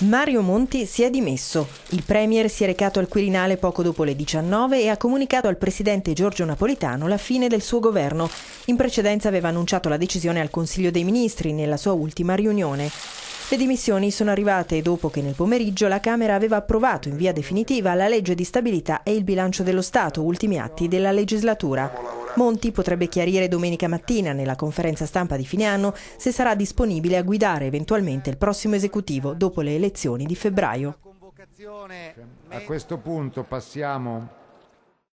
Mario Monti si è dimesso. Il Premier si è recato al Quirinale poco dopo le 19 e ha comunicato al Presidente Giorgio Napolitano la fine del suo governo. In precedenza aveva annunciato la decisione al Consiglio dei Ministri nella sua ultima riunione. Le dimissioni sono arrivate dopo che nel pomeriggio la Camera aveva approvato in via definitiva la legge di stabilità e il bilancio dello Stato, ultimi atti della legislatura. Monti potrebbe chiarire domenica mattina nella conferenza stampa di fine anno se sarà disponibile a guidare eventualmente il prossimo esecutivo dopo le elezioni di febbraio. A questo punto passiamo